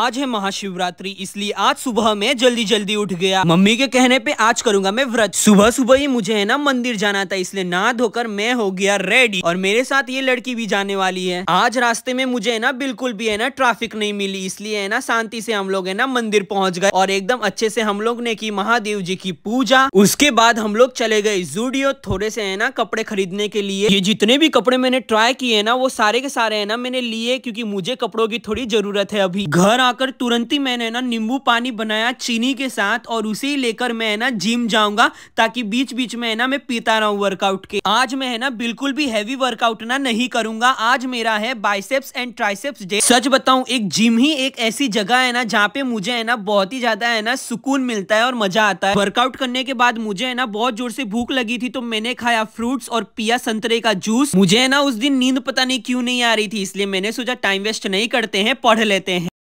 आज है महाशिवरात्रि इसलिए आज सुबह मैं जल्दी जल्दी उठ गया मम्मी के कहने पे आज करूंगा मैं व्रत सुबह सुबह ही मुझे है ना मंदिर जाना था इसलिए ना धोकर मैं हो गया रेडी और मेरे साथ ये लड़की भी जाने वाली है आज रास्ते में मुझे है ना बिल्कुल भी है ना ट्रैफिक नहीं मिली इसलिए है ना शांति से हम लोग है ना मंदिर पहुँच गए और एकदम अच्छे से हम लोग ने की महादेव जी की पूजा उसके बाद हम लोग चले गए जूडियो थोड़े से है ना कपड़े खरीदने के लिए ये जितने भी कपड़े मैंने ट्राई किए ना वो सारे के सारे है ना मैंने लिए क्यूँकी मुझे कपड़ों की थोड़ी जरूरत है अभी घर आकर तुरंत ही मैंने ना नींबू पानी बनाया चीनी के साथ और उसे ही लेकर मैं है ना जिम जाऊंगा ताकि बीच बीच में है ना मैं पीता रहा वर्कआउट के आज मैं है ना बिल्कुल भी हैवी वर्कआउट ना नहीं करूंगा आज मेरा है बाइसेप्स एंड ट्राइसेप्स डे सच बताऊ एक जिम ही एक ऐसी जगह है ना जहाँ पे मुझे है ना बहुत ही ज्यादा है ना सुकून मिलता है और मजा आता है वर्कआउट करने के बाद मुझे है ना बहुत जोर से भूख लगी थी तो मैंने खाया फ्रूट्स और पिया संतरे का जूस मुझे है ना उस दिन नींद पता नहीं क्यों नहीं आ रही थी इसलिए मैंने सोचा टाइम वेस्ट नहीं करते हैं पढ़ लेते हैं